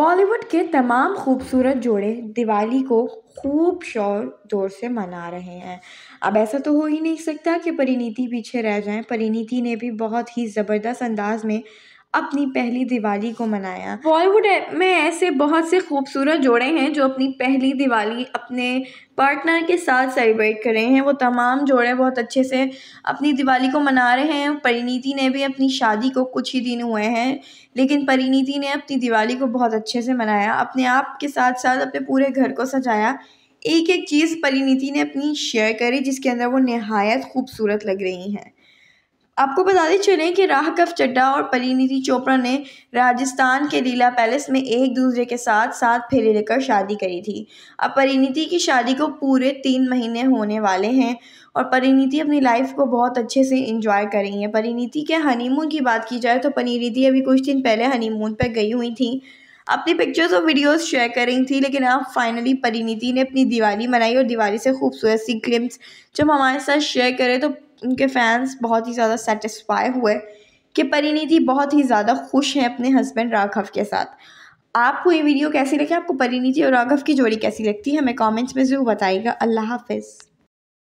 बॉलीवुड के तमाम खूबसूरत जोड़े दिवाली को खूब शोर जोर से मना रहे हैं अब ऐसा तो हो ही नहीं सकता कि परिणीति पीछे रह जाएं परिणीति ने भी बहुत ही ज़बरदस्त अंदाज में अपनी पहली दिवाली को मनाया बॉलीवुड में ऐसे बहुत से खूबसूरत जोड़े हैं जो अपनी पहली दिवाली अपने पार्टनर के साथ सेलिब्रेट कर रहे हैं वो तमाम जोड़े बहुत अच्छे से अपनी दिवाली को मना रहे हैं परिणीति ने भी अपनी शादी को कुछ ही दिन हुए हैं लेकिन परिणीति ने अपनी दिवाली को बहुत अच्छे से मनाया अपने आप के साथ साथ अपने पूरे घर को सजाया एक एक चीज़ परिणीति ने अपनी शेयर करी जिसके अंदर वो नहायत खूबसूरत लग रही हैं आपको बताते चलें कि राहकफ चड्डा और परिणीति चोपड़ा ने राजस्थान के लीला पैलेस में एक दूसरे के साथ साथ फेरे लेकर शादी करी थी अब परिणीति की शादी को पूरे तीन महीने होने वाले हैं और परिणीति अपनी लाइफ को बहुत अच्छे से इंजॉय कर रही हैं परिणीति के हनीमून की बात की जाए तो परिणीति अभी कुछ दिन पहले हनीमून पर गई हुई थी अपनी पिक्चर्स और वीडियोस शेयर कर रही थी लेकिन अब फाइनली परिणीति ने अपनी दिवाली मनाई और दिवाली से खूबसूरत सी क्लिम्स जब हमारे साथ शेयर करें तो उनके फैंस बहुत ही ज़्यादा सेटिस्फाई हुए कि परिनीति बहुत ही ज़्यादा खुश हैं अपने हस्बैंड राघव के साथ आपको ये वीडियो कैसी लगी आपको परिनीति और राघव की जोड़ी कैसी लगती है हमें कमेंट्स में ज़रूर बताइएगा अल्लाह हाफिज़